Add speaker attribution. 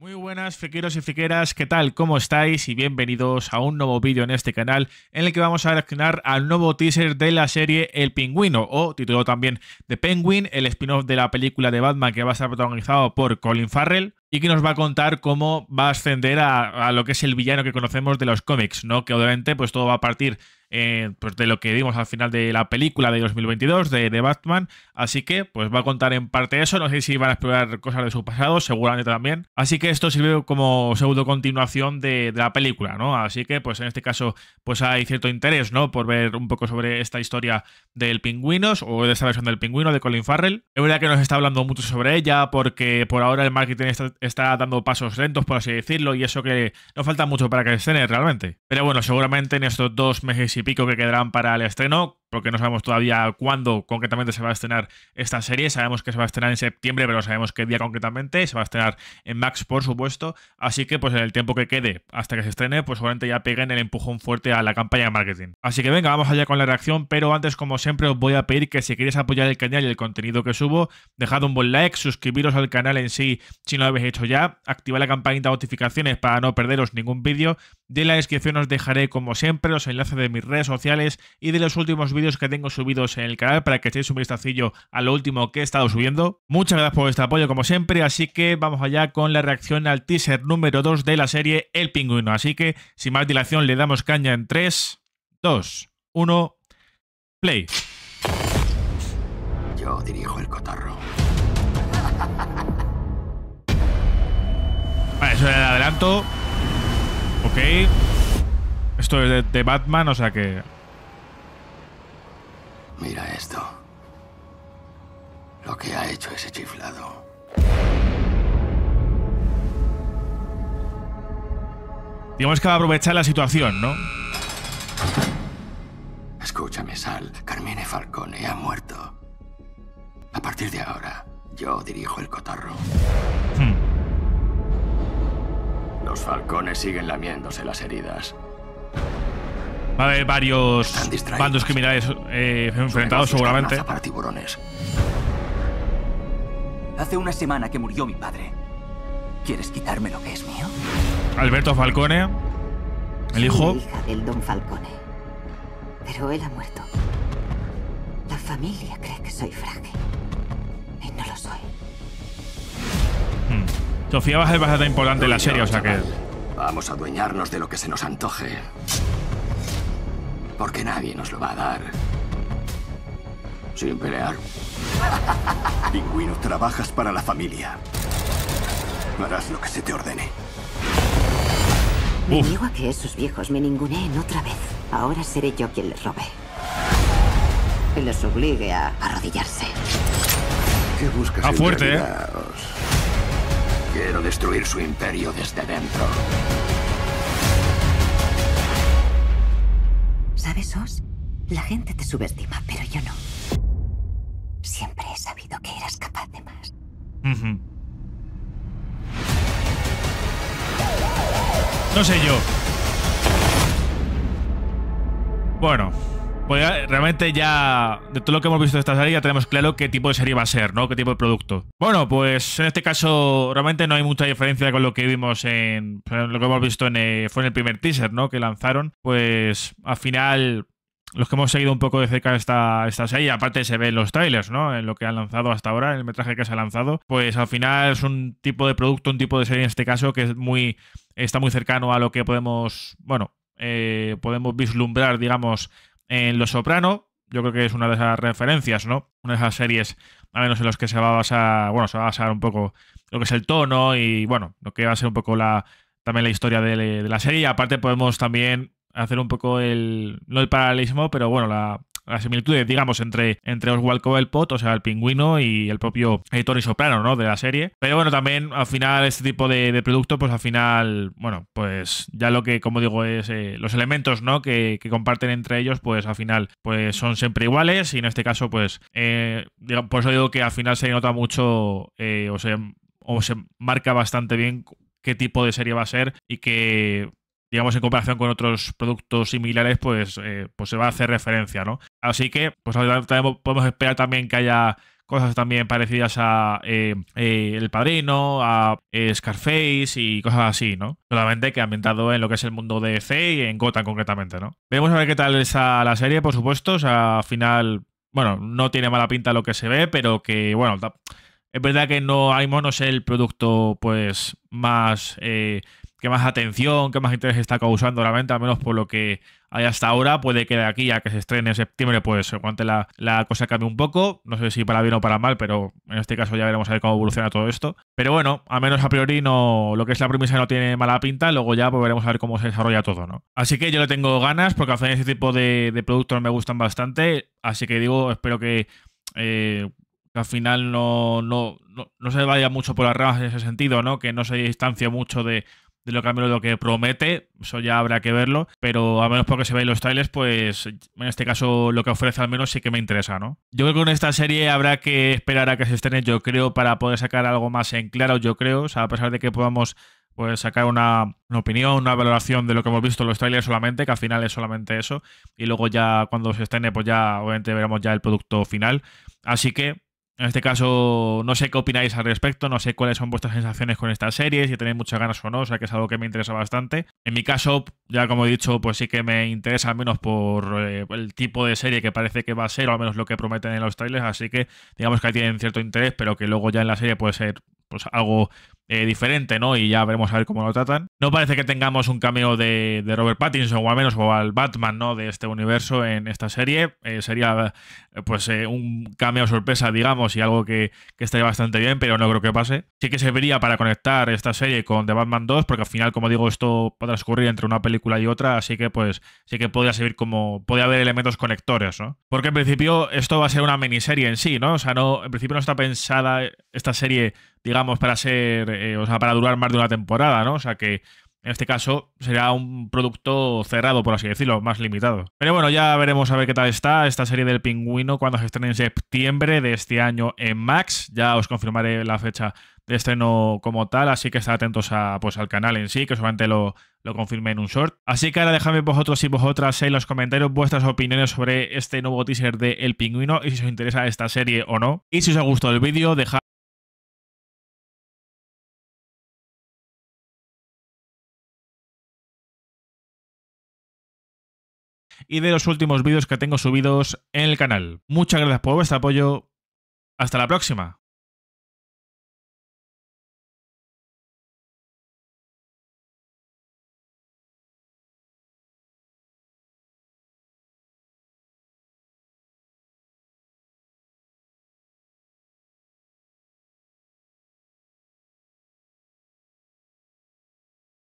Speaker 1: Muy buenas fiqueros y fiqueras, ¿qué tal? ¿Cómo estáis? Y bienvenidos a un nuevo vídeo en este canal en el que vamos a reaccionar al nuevo teaser de la serie El Pingüino, o titulado también The Penguin, el spin-off de la película de Batman que va a ser protagonizado por Colin Farrell y que nos va a contar cómo va a ascender a, lo que es el villano que conocemos de los cómics, ¿no? Que obviamente pues todo va a partir eh, pues, de lo que vimos al final de la película de 2022 de, Batman, así que pues va a contar en parte eso, no sé si van a explorar cosas de su pasado, seguramente también, así que esto sirve como pseudo continuación de, de la película, ¿no? Así que pues en este caso pues hay cierto interés, ¿no? Por ver un poco sobre esta historia del pingüinos o de esta versión del pingüino de Colin Farrell. Es verdad que nos está hablando mucho sobre ella porque por ahora el marketing está está dando pasos lentos, por así decirlo, y eso que no falta mucho para que estrene realmente. Pero bueno, seguramente en estos dos meses y pico que quedarán para el estreno, porque no sabemos todavía cuándo concretamente se va a estrenar esta serie. Sabemos que se va a estrenar en septiembre, pero sabemos qué día concretamente. Se va a estrenar en Max, por supuesto. Así que, pues en el tiempo que quede hasta que se estrene, pues seguramente ya peguen el empujón fuerte a la campaña de marketing. Así que venga, vamos allá con la reacción. Pero antes, como siempre, os voy a pedir que si queréis apoyar el canal y el contenido que subo, dejad un buen like, suscribiros al canal en sí si no lo habéis hecho ya, activad la campanita de notificaciones para no perderos ningún vídeo. De la descripción os dejaré, como siempre, los enlaces de mis redes sociales y de los últimos vídeos vídeos que tengo subidos en el canal para que echéis un vistacillo a lo último que he estado subiendo. Muchas gracias por vuestro apoyo como siempre, así que vamos allá con la reacción al teaser número 2 de la serie El Pingüino. Así que sin más dilación le damos caña en 3, 2, 1, play. Yo dirijo el cotarro. Vale, eso era el adelanto. Ok. Esto es de Batman, o sea que Mira esto. Lo que ha hecho ese chiflado. Digamos que va a aprovechar la situación, ¿no? Escúchame, Sal. Carmine Falcone ha muerto. A partir de ahora, yo dirijo el cotarro. Hmm. Los falcones siguen lamiéndose las heridas. Va a haber varios bandos criminales eh, enfrentados seguramente. Para tiburones. Hace una semana que murió mi padre. ¿Quieres quitarme lo que es mío? Alberto Falcone, el hijo. hija del don Falcone. Pero él ha muerto. La familia cree que soy frágil. Y no lo soy. Hmm. Sofía va a ser bastante importante en la serie, o sea que... Vamos a adueñarnos de lo que se nos antoje. Porque nadie nos lo va a dar. Sin pelear. Pingüino, trabajas para la familia. Harás lo que se te ordene. Me niego a que esos viejos me ninguneen otra vez. Ahora seré yo quien les robe. Y les obligue a arrodillarse. ¿Qué buscas? A ah, fuerte, ¿eh? Quiero destruir su imperio desde dentro. ¿Sabes, Os? La gente te subestima, pero yo no. Siempre he sabido que eras capaz de más. No sé yo. Bueno, pues realmente ya, de todo lo que hemos visto de esta serie, ya tenemos claro qué tipo de serie va a ser, ¿no? Qué tipo de producto. Bueno, pues en este caso realmente no hay mucha diferencia con lo que vimos en... Lo que hemos visto en, eh, fue en el primer teaser, ¿no? Que lanzaron. Pues al final los que hemos seguido un poco de cerca esta, esta serie, aparte se ven los trailers, ¿no? En lo que han lanzado hasta ahora, en el metraje que se ha lanzado, pues al final es un tipo de producto, un tipo de serie en este caso que es muy, está muy cercano a lo que podemos, bueno, eh, podemos vislumbrar, digamos, en Los Soprano, yo creo que es una de esas referencias, ¿no? Una de esas series, a menos en las que se va a basar, bueno, se va a basar un poco lo que es el tono y, bueno, lo que va a ser un poco la también la historia de, la serie. aparte podemos también hacer un poco el, no el paralelismo, pero bueno, la, las similitudes, digamos, entre, entre Oswald Cobblepot, o sea, el pingüino y el propio editor eh, Tony Soprano, ¿no? De la serie. Pero bueno, también al final este tipo de, de productos, pues al final, bueno, pues ya lo que, como digo, es eh, los elementos, ¿no? Que, comparten entre ellos, pues al final, pues son siempre iguales y en este caso, pues, eh, digamos, por eso digo que al final se nota mucho eh, o, se, o se marca bastante bien qué tipo de serie va a ser y que digamos, en comparación con otros productos similares, pues, pues se va a hacer referencia, ¿no? Así que, pues podemos esperar también que haya cosas también parecidas a eh, eh, El Padrino, a eh, Scarface y cosas así, ¿no? Solamente que ambientado en lo que es el mundo de C y en Gotham concretamente, ¿no? Vemos a ver qué tal está la serie, por supuesto. O sea, al final, bueno, no tiene mala pinta lo que se ve, pero que, bueno, es verdad que no hay monos el producto, pues, más qué más atención, qué más interés está causando la venta, al menos por lo que hay hasta ahora. Puede que de aquí a que se estrene en septiembre, pues cuante la, la cosa cambie un poco. No sé si para bien o para mal, pero en este caso ya veremos a ver cómo evoluciona todo esto. Pero bueno, a menos a priori no, lo que es la premisa no tiene mala pinta, luego ya pues, veremos a ver cómo se desarrolla todo, ¿no? Así que yo le tengo ganas, porque al final este tipo de, productos me gustan bastante. Así que digo, espero eh, que. al final no no, no, no, se vaya mucho por las ramas en ese sentido, ¿no? Que no se distancie mucho de de lo que, menos lo que promete, eso ya habrá que verlo, pero a menos porque se en los trailers, pues en este caso lo que ofrece al menos sí que me interesa, ¿no? Yo creo que con esta serie habrá que esperar a que se estrene, yo creo, para poder sacar algo más en claro, yo creo, o sea, a pesar de que podamos pues sacar una, opinión, una valoración de lo que hemos visto en los trailers solamente, que al final es solamente eso, y luego ya cuando se estrene, pues ya obviamente veremos ya el producto final. Así que en este caso, no sé qué opináis al respecto, no sé cuáles son vuestras sensaciones con esta serie, si tenéis muchas ganas o no, o sea que es algo que me interesa bastante. En mi caso, ya como he dicho, pues sí que me interesa al menos por eh, el tipo de serie que parece que va a ser, o al menos lo que prometen en los trailers, así que digamos que tienen cierto interés, pero que luego ya en la serie puede ser pues algo eh, diferente, ¿no? Y ya veremos a ver cómo lo tratan. No parece que tengamos un cameo de, Robert Pattinson, o al menos, o al Batman, ¿no? De este universo en esta serie. Eh, sería, eh, pues, un cameo sorpresa, digamos, y algo que, estaría bastante bien, pero no creo que pase. Sí que serviría para conectar esta serie con The Batman 2, porque al final, como digo, esto podrá transcurrir entre una película y otra, así que, pues, sí que podría servir como. Podría haber elementos conectores, ¿no? Porque en principio esto va a ser una miniserie en sí, ¿no? O sea, no, en principio no está pensada esta serie, digamos, para ser eh, o sea, para durar más de una temporada, ¿no? O sea que en este caso será un producto cerrado, por así decirlo, más limitado. Pero bueno, ya veremos a ver qué tal está esta serie del pingüino cuando se estrene en septiembre de este año en Max. Ya os confirmaré la fecha de estreno como tal, así que estad atentos a, pues, al canal en sí, que solamente lo, lo confirmé en un short. Así que ahora dejadme vosotros y vosotras en los comentarios vuestras opiniones sobre este nuevo teaser de El Pingüino y si os interesa esta serie o no. Y si os ha gustado el vídeo, dejad y de los últimos vídeos que tengo subidos en el canal. Muchas gracias por vuestro apoyo. Hasta la próxima.